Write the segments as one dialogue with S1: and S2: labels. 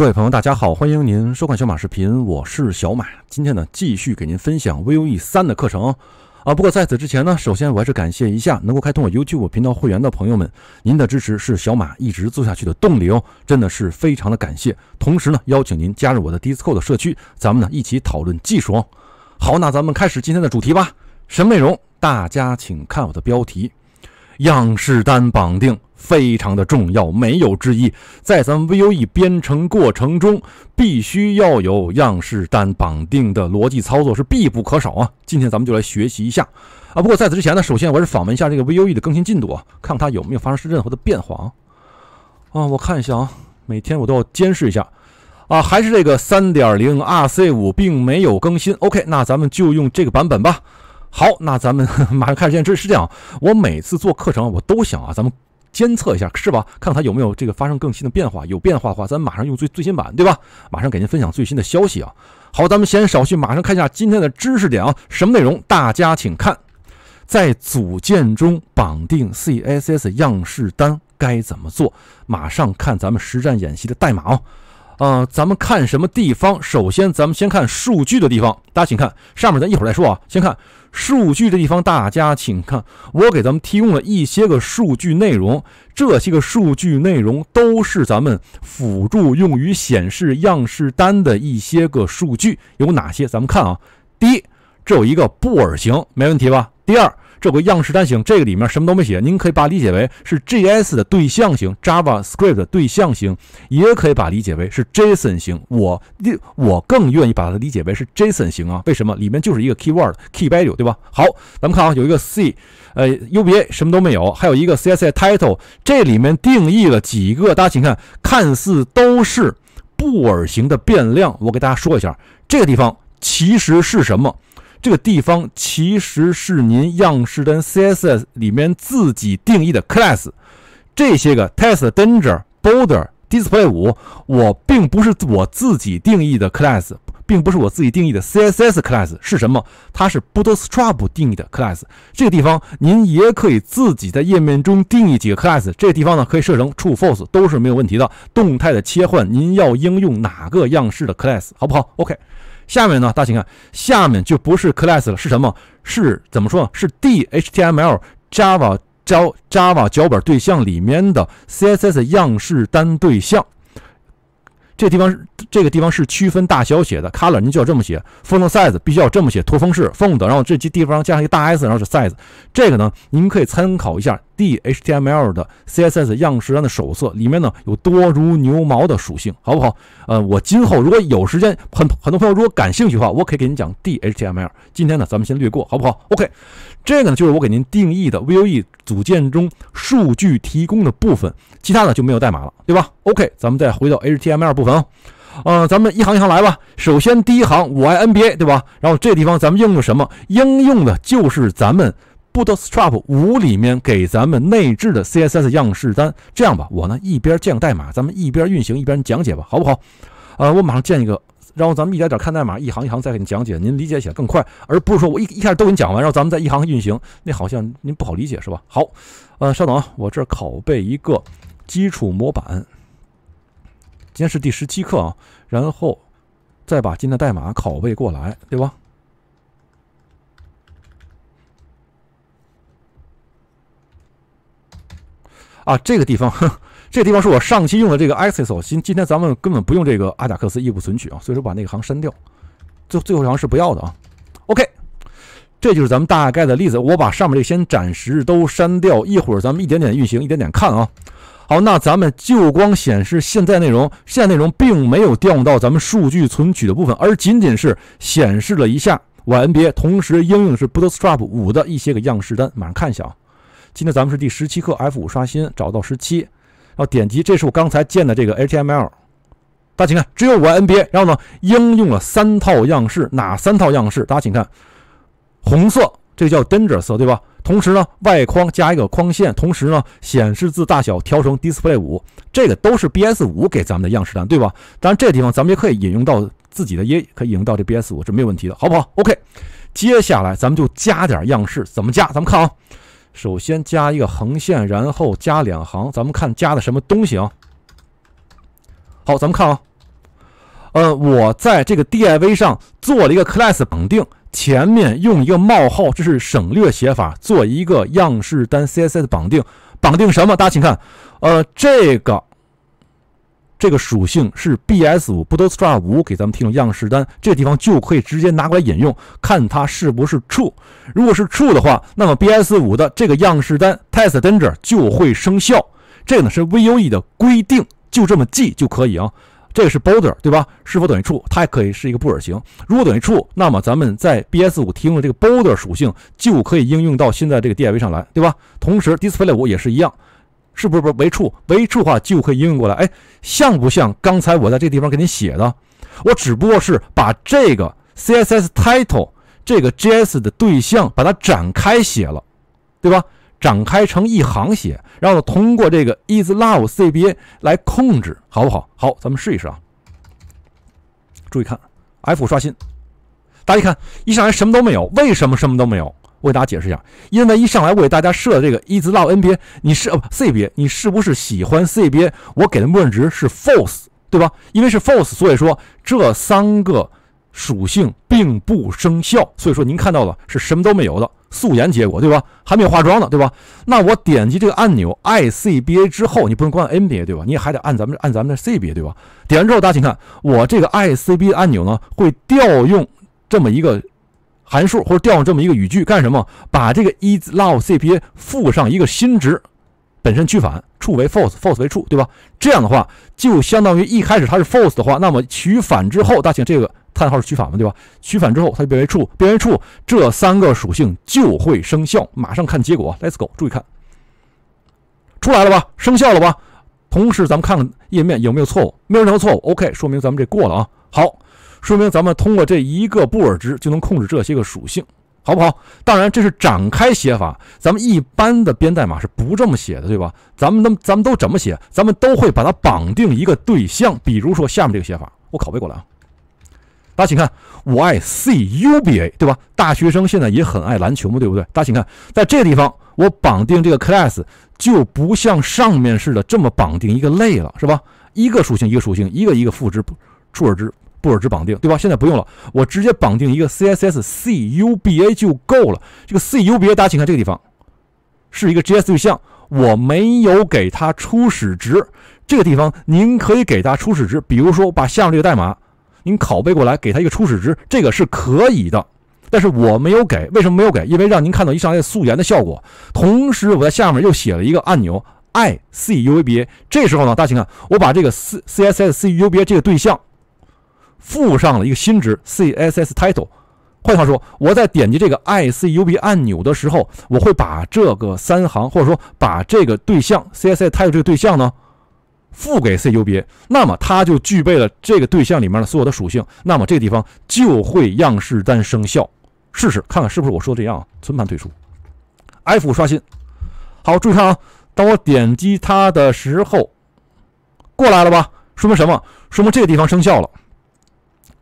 S1: 各位朋友，大家好，欢迎您收看小马视频，我是小马。今天呢，继续给您分享 v u e 三的课程啊。不过在此之前呢，首先我还是感谢一下能够开通我 u b 五频道会员的朋友们，您的支持是小马一直做下去的动力哦，真的是非常的感谢。同时呢，邀请您加入我的 Discord 社区，咱们呢一起讨论技术。哦。好，那咱们开始今天的主题吧。什么内容？大家请看我的标题。样式单绑定非常的重要，没有之一。在咱们 Vue 编程过程中，必须要有样式单绑定的逻辑操作是必不可少啊。今天咱们就来学习一下啊。不过在此之前呢，首先我是访问一下这个 Vue 的更新进度啊，看它有没有发生任何的变化啊。啊，我看一下啊，每天我都要监视一下啊，还是这个3.0 RC5 并没有更新。OK，那咱们就用这个版本吧。好，那咱们 马上开始。先，是是这样，我每次做课程，我都想啊，咱们监测一下，是吧？看看它有没有这个发生更新的变化。有变化的话，咱马上用最最新版，对吧？马上给您分享最新的消息啊。好，咱们闲少叙，马上看一下今天的知识点啊，什么内容？大家请看，在组件中绑定 CSS 样式单该怎么做？马上看咱们实战演习的代码哦。呃，咱们看什么地方？首先，咱们先看数据的地方。大家请看上面，咱一会儿再说啊。先看数据的地方，大家请看，我给咱们提供了一些个数据内容。这些个数据内容都是咱们辅助用于显示样式单的一些个数据有哪些？咱们看啊，第一，这有一个布尔型，没问题吧？第二。这回样式单行，这个里面什么都没写，您可以把它理解为是 JS 的对象型，JavaScript 的对象型，也可以把理解为是 JSON 型。我我更愿意把它理解为是 JSON 型啊？为什么？里面就是一个 key word，key value，对吧？好，咱们看啊，有一个 c，呃，u b a 什么都没有，还有一个 c s s title，这里面定义了几个？大家请看，看似都是布尔型的变量。我给大家说一下，这个地方其实是什么？这个地方其实是您样式单 CSS 里面自己定义的 class，这些个 t e s t danger border display 五，我并不是我自己定义的 class，并不是我自己定义的 CSS class 是什么？它是 Bootstrap 定义的 class。这个地方您也可以自己在页面中定义几个 class，这个地方呢可以设成 true false 都是没有问题的，动态的切换您要应用哪个样式的 class，好不好？OK。下面呢，大家请看，下面就不是 class 了，是什么？是怎么说？是 D H T M L Java 脚 Java 脚本对象里面的 C S S 样式单对象。这地方，这个地方是区分大小写的 color，您就要这么写。font size 必须要这么写，驼峰式 font，然后这地方加上一个大 S，然后是 size。这个呢，您可以参考一下。DHTML 的 CSS 样式上的手册里面呢有多如牛毛的属性，好不好？呃，我今后如果有时间，很很多朋友如果感兴趣的话，我可以给您讲 DHTML。今天呢，咱们先略过，好不好？OK，这个呢就是我给您定义的 v u e 组件中数据提供的部分，其他的就没有代码了，对吧？OK，咱们再回到 HTML 部分啊，呃，咱们一行一行来吧。首先第一行，我爱 NBA，对吧？然后这地方咱们应用什么？应用的就是咱们。Bootstrap 五里面给咱们内置的 CSS 样式单，这样吧，我呢一边降代码，咱们一边运行一边讲解吧，好不好？呃，我马上建一个，然后咱们一点点看代码，一行一行再给你讲解，您理解起来更快，而不是说我一一开始都给你讲完，然后咱们再一行运行，那好像您不好理解是吧？好，呃，稍等啊，我这儿拷贝一个基础模板，今天是第十七课啊，然后再把今天代码拷贝过来，对吧？啊，这个地方，这个地方是我上期用的这个 a c c e s s 今今天咱们根本不用这个阿贾克斯异步存取啊，所以说把那个行删掉。最最后一行是不要的啊。OK，这就是咱们大概的例子。我把上面这先暂时都删掉，一会儿咱们一点点运行，一点点看啊。好，那咱们就光显示现在内容，现在内容并没有调用到咱们数据存取的部分，而仅仅是显示了一下 YNBA，同时应用的是 Bootstrap 5的一些个样式单，马上看一下啊。今天咱们是第十七课，F 五刷新找到十七，然后点击，这是我刚才建的这个 HTML。大家请看，只有我 NBA。然后呢，应用了三套样式，哪三套样式？大家请看，红色这个叫 danger 色，对吧？同时呢，外框加一个框线，同时呢，显示字大小调成 display 五，这个都是 BS 五给咱们的样式单，对吧？当然这地方咱们也可以引用到自己的，也可以引用到这 BS 五，这没有问题的，好不好？OK，接下来咱们就加点样式，怎么加？咱们看啊。首先加一个横线，然后加两行。咱们看加的什么东西啊？好，咱们看啊。呃，我在这个 D I V 上做了一个 class 绑定，前面用一个冒号，这是省略写法，做一个样式单 C S S 绑定，绑定什么？大家请看，呃，这个。这个属性是 bs5 bootstrap 5给咱们提供样式单，这地方就可以直接拿过来引用，看它是不是 true。如果是 true 的话，那么 bs5 的这个样式单 t e s t d a n g e r 就会生效。这个呢是 Vue 的规定，就这么记就可以啊。这个是 border 对吧？是否等于 true？它还可以是一个布尔型。如果等于 true，那么咱们在 bs5 提供的这个 border 属性就可以应用到现在这个 div 上来，对吧？同时，display 5也是一样。是不是不为处为处话就可以应用过来？哎，像不像刚才我在这地方给你写的？我只不过是把这个 CSS title 这个 JS 的对象，把它展开写了，对吧？展开成一行写，然后通过这个 isLove CBA 来控制，好不好？好，咱们试一试啊。注意看，F 刷新，大家看，一上来什么都没有，为什么什么都没有？我给大家解释一下，因为一上来我给大家设的这个一直到 NBA，你是不 CBA，你是不是喜欢 CBA？我给的默认值是 False，对吧？因为是 False，所以说这三个属性并不生效，所以说您看到的是什么都没有的素颜结果，对吧？还没有化妆呢，对吧？那我点击这个按钮 ICBA 之后，你不用关 NBA，对吧？你还得按咱们按咱们的 CBA，对吧？点完之后，大家请看，我这个 ICBA 按钮呢，会调用这么一个。函数或者调用这么一个语句干什么？把这个 is love cpa 附上一个新值，本身取反，处为 false，false 为 true，对吧？这样的话，就相当于一开始它是 false 的话，那么取反之后，大家请这个叹号是取反嘛，对吧？取反之后，它就变为 true，变为 true，这三个属性就会生效。马上看结果，Let's go，注意看，出来了吧？生效了吧？同时咱们看看页面有没有错误，没有任何错误，OK，说明咱们这过了啊。好。说明咱们通过这一个布尔值就能控制这些个属性，好不好？当然这是展开写法，咱们一般的编代码是不这么写的，对吧？咱们都咱们都怎么写？咱们都会把它绑定一个对象，比如说下面这个写法，我拷贝过来啊。大家请看，我爱 C U B A，对吧？大学生现在也很爱篮球嘛，对不对？大家请看，在这个地方我绑定这个 class 就不像上面似的这么绑定一个类了，是吧？一个属性一个属性，一个一个赋值布尔值。布尔值绑定，对吧？现在不用了，我直接绑定一个 CSS c u b a 就够了。这个 c u b a 大家请看这个地方是一个 JS 对象，我没有给它初始值。这个地方您可以给它初始值，比如说把下面这个代码您拷贝过来，给它一个初始值，这个是可以的。但是我没有给，为什么没有给？因为让您看到一上来素颜的效果。同时我在下面又写了一个按钮 i c u b a。这时候呢，大家请看，我把这个 c c s s c u b a 这个对象。附上了一个新值，CSS title。换句话说，我在点击这个 ICUB 按钮的时候，我会把这个三行，或者说把这个对象，CSS title 这个对象呢，付给 c u b 那么它就具备了这个对象里面的所有的属性。那么这个地方就会样式单生效。试试看看是不是我说的这样。啊，存盘退出，F 刷新。好，注意看啊，当我点击它的时候，过来了吧？说明什么？说明这个地方生效了。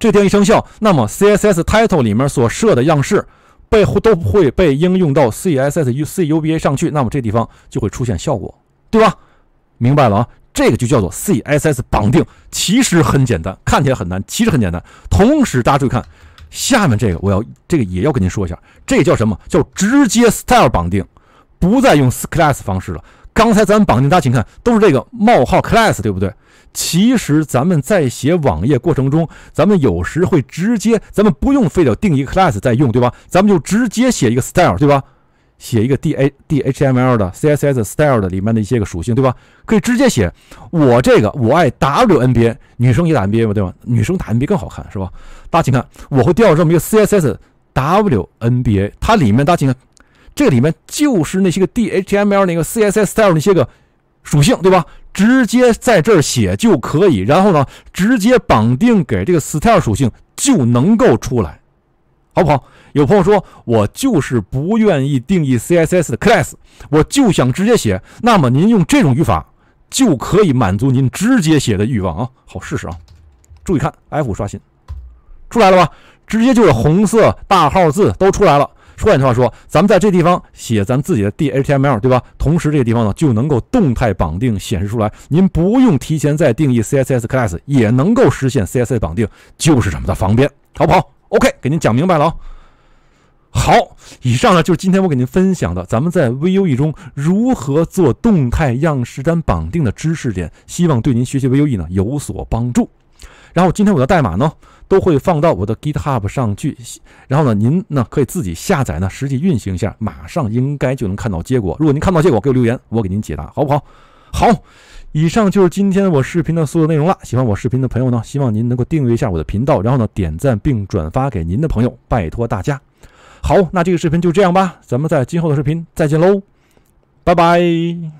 S1: 这定义生效，那么 CSS title 里面所设的样式，被都会被应用到 CSS U C U B A 上去，那么这地方就会出现效果，对吧？明白了啊，这个就叫做 CSS 绑定，其实很简单，看起来很难，其实很简单。同时大家注意看下面这个，我要这个也要跟您说一下，这个叫什么叫直接 style 绑定，不再用 class 方式了。刚才咱绑定，大家请看，都是这个冒号 class，对不对？其实咱们在写网页过程中，咱们有时会直接，咱们不用非得定义 class 再用，对吧？咱们就直接写一个 style，对吧？写一个 d a d h m l 的 c s s style 的里面的一些个属性，对吧？可以直接写我这个我爱 w n b a 女生也打 n b a 吧，对吧？女生打 n b a 更好看是吧？大家请看，我会调这么一个 c s s w n b a，它里面大家请看，这里面就是那些个 d h m l 那个 c s s style 那些个。属性对吧？直接在这儿写就可以，然后呢，直接绑定给这个 style 属性就能够出来，好不好？有朋友说我就是不愿意定义 CSS 的 class，我就想直接写。那么您用这种语法就可以满足您直接写的欲望啊。好，试试啊。注意看，F5 刷新出来了吧？直接就是红色大号字都出来了。换句话说，咱们在这地方写咱自己的 D H T M L，对吧？同时，这个地方呢就能够动态绑定显示出来。您不用提前再定义 C S S class，也能够实现 C S S 绑定，就是这么的方便，好不好？OK，给您讲明白了啊。好，以上呢就是今天我给您分享的，咱们在 V U E 中如何做动态样式单绑定的知识点，希望对您学习 V U E 呢有所帮助。然后，今天我的代码呢？都会放到我的 GitHub 上去，然后呢，您呢可以自己下载呢，实际运行一下，马上应该就能看到结果。如果您看到结果，给我留言，我给您解答，好不好？好，以上就是今天我视频的所有内容了。喜欢我视频的朋友呢，希望您能够订阅一下我的频道，然后呢点赞并转发给您的朋友，拜托大家。好，那这个视频就这样吧，咱们在今后的视频再见喽，拜拜。